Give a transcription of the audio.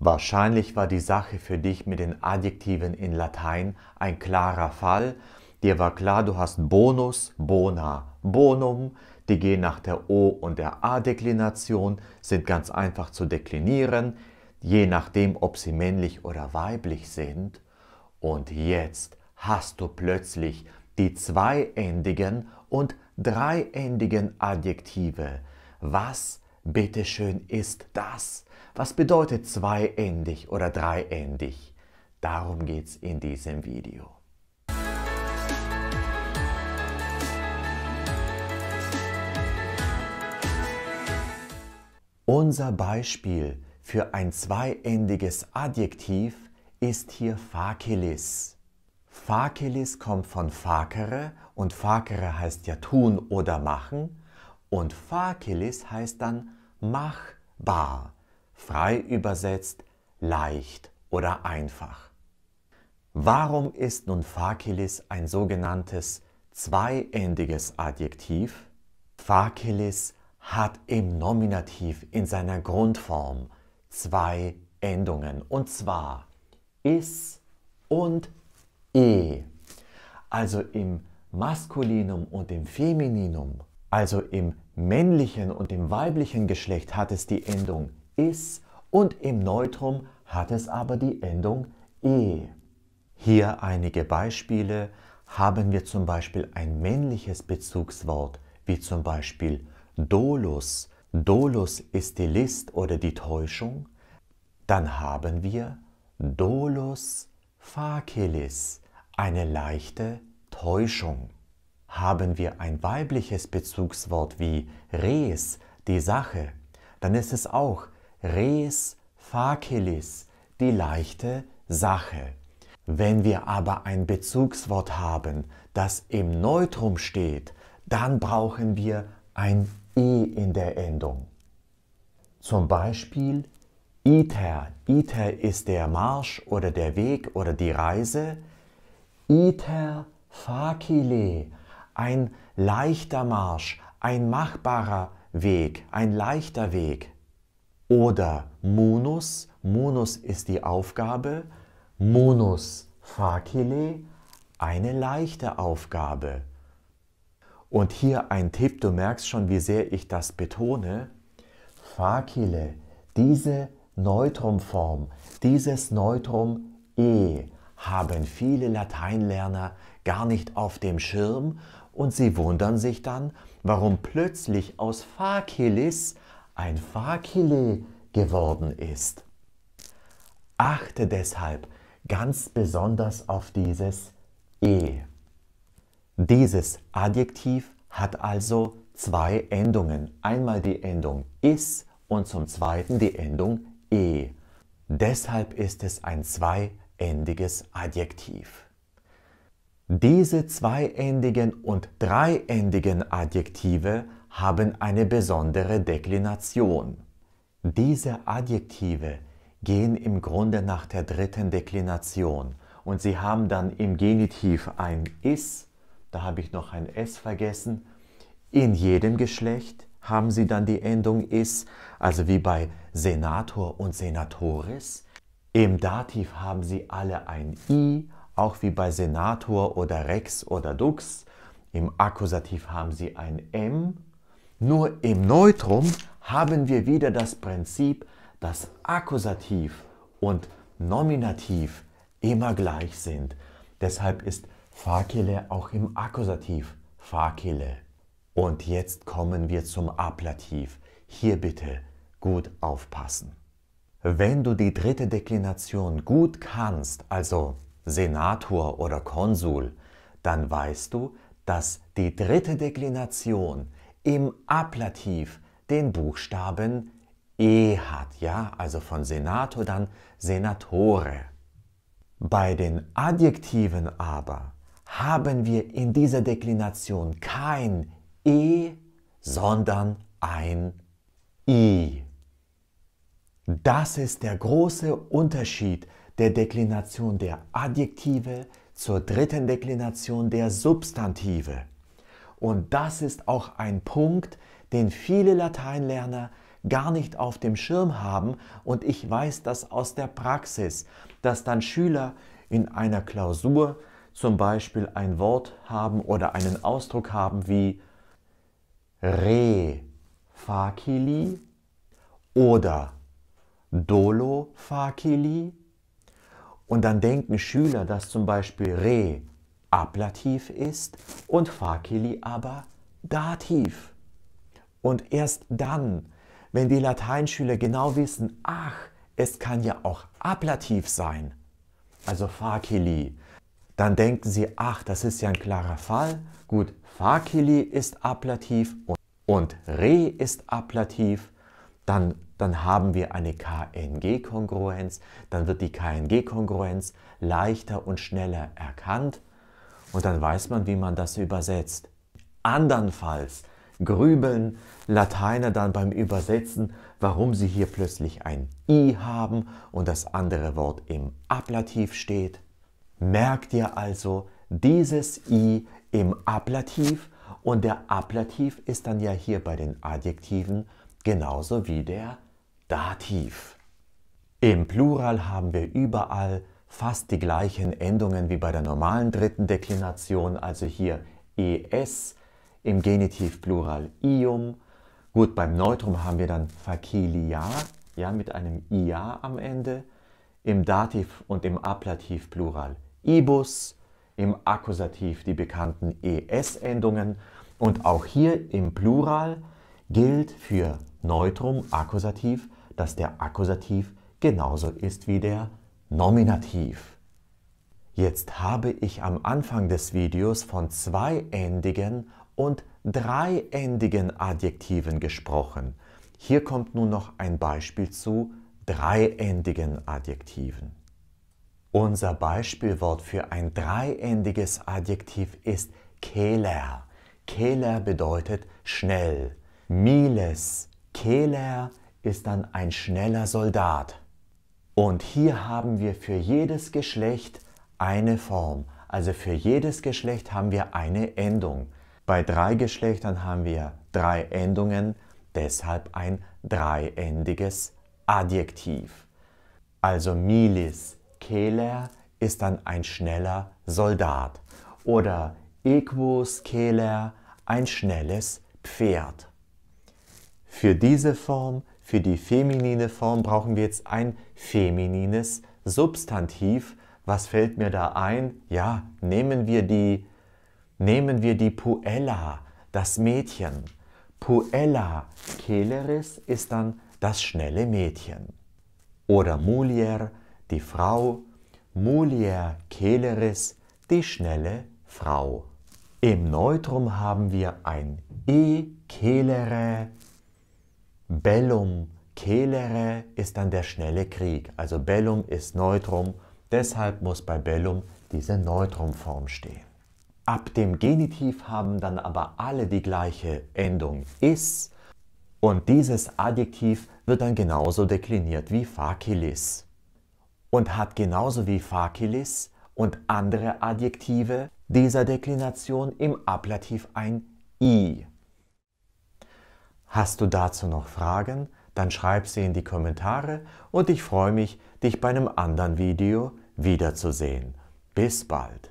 Wahrscheinlich war die Sache für dich mit den Adjektiven in Latein ein klarer Fall. Dir war klar, du hast Bonus, bona, bonum. Die gehen nach der O- und der A-Deklination, sind ganz einfach zu deklinieren, je nachdem, ob sie männlich oder weiblich sind. Und jetzt hast du plötzlich die zweiendigen und dreiendigen Adjektive. Was bitteschön ist das? Was bedeutet zweiendig oder dreiendig? Darum geht's in diesem Video. Unser Beispiel für ein zweiendiges Adjektiv ist hier fakelis. Fakelis kommt von fakere und fakere heißt ja tun oder machen und fakelis heißt dann machbar frei übersetzt leicht oder einfach. Warum ist nun Fakilis ein sogenanntes zweiendiges Adjektiv? Fakilis hat im Nominativ in seiner Grundform zwei Endungen und zwar is und e. Also im Maskulinum und im Femininum, also im männlichen und im weiblichen Geschlecht hat es die Endung is und im Neutrum hat es aber die Endung e. Hier einige Beispiele haben wir zum Beispiel ein männliches Bezugswort, wie zum Beispiel dolus. Dolus ist die List oder die Täuschung. Dann haben wir dolus facilis, eine leichte Täuschung. Haben wir ein weibliches Bezugswort wie res, die Sache, dann ist es auch res facilis, die leichte Sache. Wenn wir aber ein Bezugswort haben, das im Neutrum steht, dann brauchen wir ein E in der Endung. Zum Beispiel ITER. ITER ist der Marsch oder der Weg oder die Reise. ITER facile, ein leichter Marsch, ein machbarer Weg, ein leichter Weg. Oder Munus, Munus ist die Aufgabe, Munus facile, eine leichte Aufgabe. Und hier ein Tipp, du merkst schon, wie sehr ich das betone. Facile, diese Neutrumform, dieses Neutrum e, haben viele Lateinlerner gar nicht auf dem Schirm und sie wundern sich dann, warum plötzlich aus facilis ein Fakile geworden ist. Achte deshalb ganz besonders auf dieses E. Dieses Adjektiv hat also zwei Endungen. Einmal die Endung is und zum zweiten die Endung e. Deshalb ist es ein zweiendiges Adjektiv. Diese zweiendigen und dreiendigen Adjektive haben eine besondere Deklination. Diese Adjektive gehen im Grunde nach der dritten Deklination und sie haben dann im Genitiv ein is, da habe ich noch ein s vergessen. In jedem Geschlecht haben sie dann die Endung is, also wie bei Senator und Senatoris. Im Dativ haben sie alle ein i, auch wie bei Senator oder Rex oder Dux. Im Akkusativ haben sie ein m nur im Neutrum haben wir wieder das Prinzip, dass Akkusativ und Nominativ immer gleich sind. Deshalb ist Fakile auch im Akkusativ Fakile. Und jetzt kommen wir zum Ablativ. Hier bitte gut aufpassen. Wenn du die dritte Deklination gut kannst, also Senator oder Konsul, dann weißt du, dass die dritte Deklination im Ablativ den Buchstaben E hat, ja, also von Senator dann Senatore. Bei den Adjektiven aber haben wir in dieser Deklination kein E, sondern ein I. Das ist der große Unterschied der Deklination der Adjektive zur dritten Deklination der Substantive. Und das ist auch ein Punkt, den viele Lateinlerner gar nicht auf dem Schirm haben. Und ich weiß das aus der Praxis, dass dann Schüler in einer Klausur zum Beispiel ein Wort haben oder einen Ausdruck haben wie re facili oder dolo facili. Und dann denken Schüler, dass zum Beispiel re Ablativ ist und Fakili aber Dativ. Und erst dann, wenn die Lateinschüler genau wissen, ach, es kann ja auch Ablativ sein, also Fakili, dann denken sie, ach, das ist ja ein klarer Fall. Gut, Fakili ist Ablativ und, und Re ist Ablativ. Dann, dann haben wir eine KNG-Kongruenz. Dann wird die KNG-Kongruenz leichter und schneller erkannt. Und dann weiß man, wie man das übersetzt. Andernfalls grübeln Lateiner dann beim Übersetzen, warum sie hier plötzlich ein i haben und das andere Wort im Ablativ steht. Merkt ihr also dieses i im Ablativ und der Ablativ ist dann ja hier bei den Adjektiven genauso wie der Dativ. Im Plural haben wir überall fast die gleichen Endungen wie bei der normalen dritten Deklination, also hier es, im Genitiv Plural ium. Gut, beim Neutrum haben wir dann facilia, ja, mit einem ia am Ende, im Dativ und im Ablativ Plural ibus, im Akkusativ die bekannten es-Endungen und auch hier im Plural gilt für Neutrum Akkusativ, dass der Akkusativ genauso ist wie der Nominativ. Jetzt habe ich am Anfang des Videos von zweiendigen und dreiendigen Adjektiven gesprochen. Hier kommt nun noch ein Beispiel zu dreiendigen Adjektiven. Unser Beispielwort für ein dreiendiges Adjektiv ist Kehler. Kehler bedeutet schnell. Miles Kehler ist dann ein schneller Soldat. Und hier haben wir für jedes Geschlecht eine Form. Also für jedes Geschlecht haben wir eine Endung. Bei drei Geschlechtern haben wir drei Endungen, deshalb ein dreiendiges Adjektiv. Also Milis Keler ist dann ein schneller Soldat oder Equus Keler ein schnelles Pferd. Für diese Form für die feminine Form brauchen wir jetzt ein feminines Substantiv. Was fällt mir da ein? Ja, nehmen wir die, nehmen wir die Puella, das Mädchen. Puella Keleris ist dann das schnelle Mädchen. Oder Mulier, die Frau. Mulier Keleris, die schnelle Frau. Im Neutrum haben wir ein E celere, Bellum Kehlere ist dann der schnelle Krieg. Also Bellum ist Neutrum, deshalb muss bei Bellum diese Neutrumform stehen. Ab dem Genitiv haben dann aber alle die gleiche Endung is und dieses Adjektiv wird dann genauso dekliniert wie facilis und hat genauso wie facilis und andere Adjektive dieser Deklination im Ablativ ein i. Hast du dazu noch Fragen? Dann schreib sie in die Kommentare und ich freue mich, dich bei einem anderen Video wiederzusehen. Bis bald!